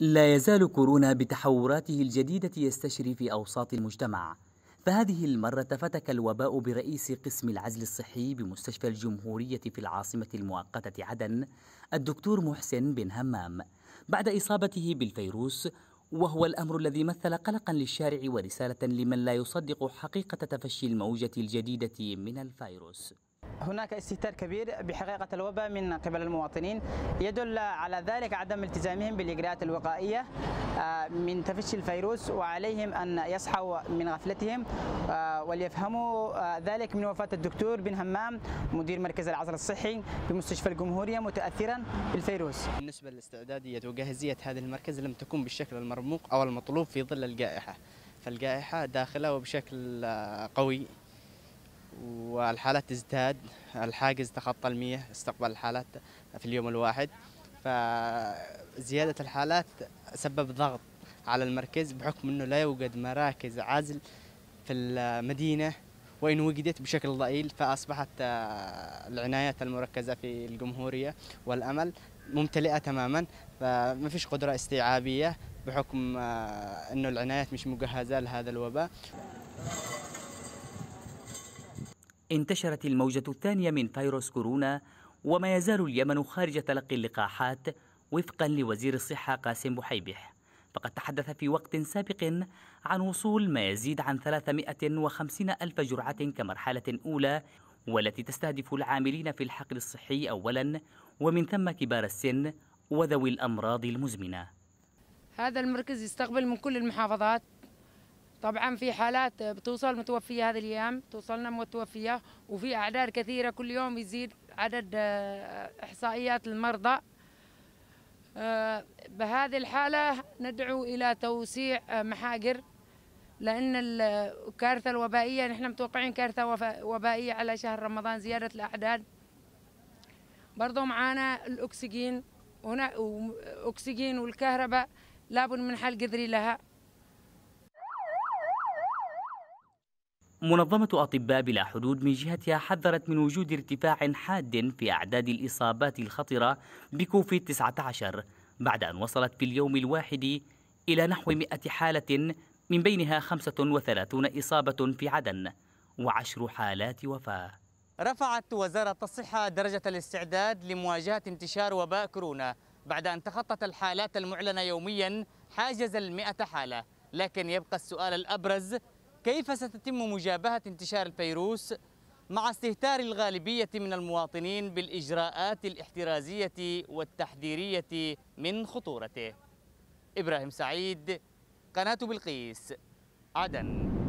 لا يزال كورونا بتحوراته الجديدة يستشري في أوساط المجتمع فهذه المرة فتك الوباء برئيس قسم العزل الصحي بمستشفى الجمهورية في العاصمة المؤقتة عدن الدكتور محسن بن همام بعد إصابته بالفيروس وهو الأمر الذي مثل قلقا للشارع ورسالة لمن لا يصدق حقيقة تفشي الموجة الجديدة من الفيروس هناك استهتار كبير بحقيقة الوباء من قبل المواطنين يدل على ذلك عدم التزامهم بالإجراءات الوقائية آه، من تفشي الفيروس وعليهم أن يصحوا من غفلتهم آه، وليفهموا آه، ذلك من وفاة الدكتور بن همام مدير مركز العزل الصحي بمستشفى الجمهورية متأثرا بالفيروس بالنسبة للاستعدادية وجاهزية هذا المركز لم تكن بالشكل المرموق أو المطلوب في ظل الجائحة فالجائحة داخلة وبشكل قوي والحالات تزداد الحاجز تخطى المية استقبال الحالات في اليوم الواحد فزيادة الحالات سبب ضغط على المركز بحكم أنه لا يوجد مراكز عزل في المدينة وإن وجدت بشكل ضئيل فأصبحت آه، العنايات المركزة في الجمهورية والأمل ممتلئة تماما فما فيش قدرة استيعابية بحكم آه، أنه العنايات مش مجهزة لهذا الوباء انتشرت الموجة الثانية من فيروس كورونا وما يزال اليمن خارج تلقي اللقاحات وفقا لوزير الصحة قاسم بحيبح فقد تحدث في وقت سابق عن وصول ما يزيد عن 350 ألف جرعة كمرحلة أولى والتي تستهدف العاملين في الحقل الصحي أولا ومن ثم كبار السن وذوي الأمراض المزمنة هذا المركز يستقبل من كل المحافظات طبعا في حالات بتوصل متوفيه هذه الايام توصلنا متوفيه وفي اعداد كثيره كل يوم يزيد عدد آه، احصائيات المرضى آه، بهذه الحاله ندعو الى توسيع آه، محاجر لان الكارثه الوبائيه نحن متوقعين كارثه وبائيه على شهر رمضان زياده الاعداد برضه معانا الاكسجين هنا اكسجين والكهرباء لابد من حل قدري لها منظمة أطباء بلا حدود من جهتها حذرت من وجود ارتفاع حاد في أعداد الإصابات الخطرة بكوفيد 19 بعد أن وصلت في اليوم الواحد إلى نحو 100 حالة من بينها 35 إصابة في عدن وعشر حالات وفاة رفعت وزارة الصحة درجة الاستعداد لمواجهة انتشار وباء كورونا بعد أن تخطت الحالات المعلنة يوميا حاجز المئة حالة لكن يبقى السؤال الأبرز كيف ستتم مجابهة انتشار الفيروس مع استهتار الغالبية من المواطنين بالإجراءات الاحترازية والتحذيرية من خطورته إبراهيم سعيد قناة بلقيس عدن